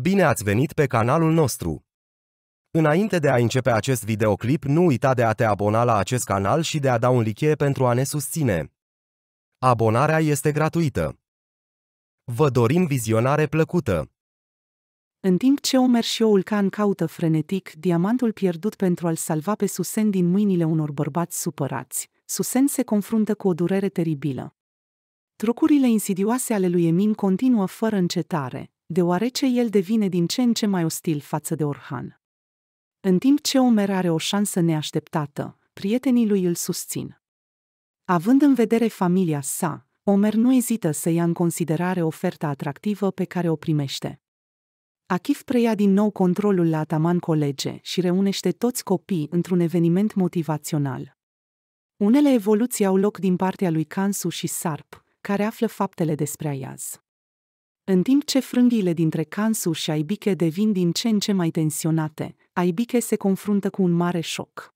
Bine ați venit pe canalul nostru! Înainte de a începe acest videoclip, nu uita de a te abona la acest canal și de a da un like pentru a ne susține. Abonarea este gratuită. Vă dorim vizionare plăcută! În timp ce Omer și Oulcan caută frenetic diamantul pierdut pentru a-l salva pe Susen din mâinile unor bărbați supărați, Susen se confruntă cu o durere teribilă. Trucurile insidioase ale lui Emin continuă fără încetare, deoarece el devine din ce în ce mai ostil față de Orhan. În timp ce Omer are o șansă neașteptată, prietenii lui îl susțin. Având în vedere familia sa, Omer nu ezită să ia în considerare oferta atractivă pe care o primește. Achif preia din nou controlul la Ataman Colege și reunește toți copiii într-un eveniment motivațional. Unele evoluții au loc din partea lui Kansu și Sarp, care află faptele despre Ayaz. În timp ce frânghiile dintre Kansu și Aibike devin din ce în ce mai tensionate, Aibike se confruntă cu un mare șoc.